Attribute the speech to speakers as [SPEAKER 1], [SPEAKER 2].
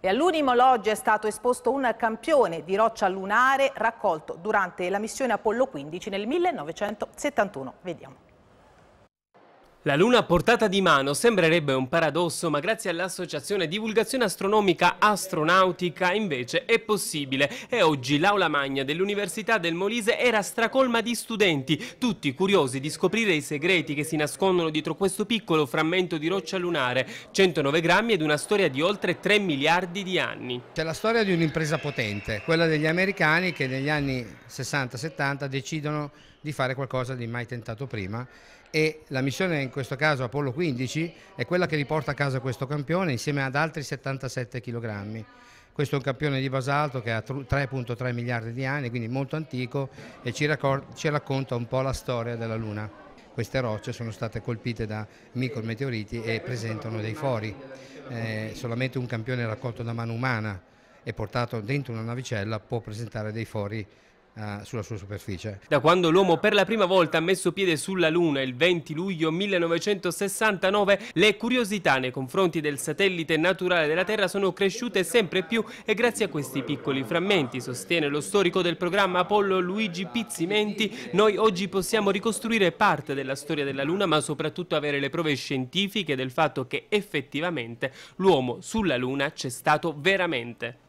[SPEAKER 1] E all'Unimol oggi è stato esposto un campione di roccia lunare raccolto durante la missione Apollo 15 nel 1971. Vediamo.
[SPEAKER 2] La Luna a portata di mano sembrerebbe un paradosso, ma grazie all'associazione Divulgazione Astronomica Astronautica invece è possibile. E oggi l'aula magna dell'Università del Molise era stracolma di studenti, tutti curiosi di scoprire i segreti che si nascondono dietro questo piccolo frammento di roccia lunare, 109 grammi ed una storia di oltre 3 miliardi di anni.
[SPEAKER 3] C'è la storia di un'impresa potente, quella degli americani che negli anni 60-70 decidono di fare qualcosa di mai tentato prima e la missione è in in questo caso Apollo 15, è quella che riporta a casa questo campione insieme ad altri 77 kg. Questo è un campione di basalto che ha 3.3 miliardi di anni, quindi molto antico e ci, ci racconta un po' la storia della Luna. Queste rocce sono state colpite da micrometeoriti e presentano dei fori. Eh, solamente un campione raccolto da mano umana e portato dentro una navicella può presentare dei fori eh, sulla sua superficie.
[SPEAKER 2] Da quando l'uomo per la prima volta ha messo piede sulla Luna il 20 luglio 1969, le curiosità nei confronti del satellite naturale della Terra sono cresciute sempre più e grazie a questi piccoli frammenti, sostiene lo storico del programma Apollo Luigi Pizzimenti, noi oggi possiamo ricostruire parte della storia della Luna ma soprattutto avere le prove scientifiche del fatto che effettivamente l'uomo sulla Luna c'è stato veramente.